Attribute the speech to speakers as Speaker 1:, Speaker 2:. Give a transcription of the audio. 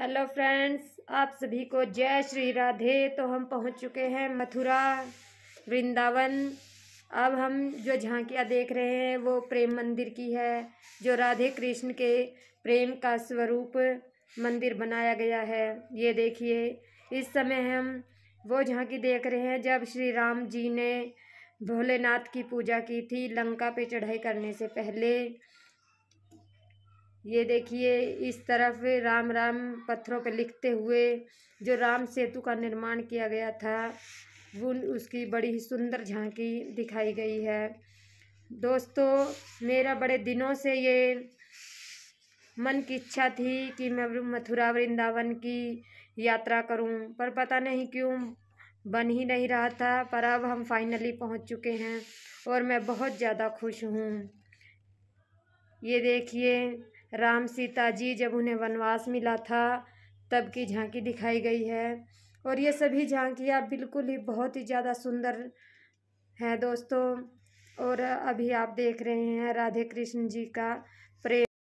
Speaker 1: hello friends आप सभी को जय श्री राधे तो हम पहुंच चुके हैं मथुरा वृंदावन अब हम जो झांकियां देख रहे हैं वो प्रेम मंदिर की है जो राधे कृष्ण के प्रेम का स्वरूप मंदिर बनाया गया है ये देखिए इस समय हम वो झांकी देख रहे हैं जब श्री राम जी ने भोलेनाथ की पूजा की थी लंका पे चढ़ाई करने से पहले ये देखिए इस तरफ राम राम पत्थरों पे लिखते हुए जो राम सेतु का निर्माण किया गया था वो उसकी बड़ी ही सुंदर झांकी दिखाई गई है दोस्तों मेरा बड़े दिनों से ये मन की इच्छा थी कि मैं मथुरा वृंदावन की यात्रा करूं पर पता नहीं क्यों बन ही नहीं रहा था पर अब हम फाइनली पहुंच चुके हैं और मैं बहुत ज़्यादा खुश हूँ ये देखिए राम सीता जी जब उन्हें वनवास मिला था तब की झांकी दिखाई गई है और ये सभी झांकियाँ बिल्कुल ही बहुत ही ज़्यादा सुंदर हैं दोस्तों और अभी आप देख रहे हैं राधे कृष्ण जी का प्रेम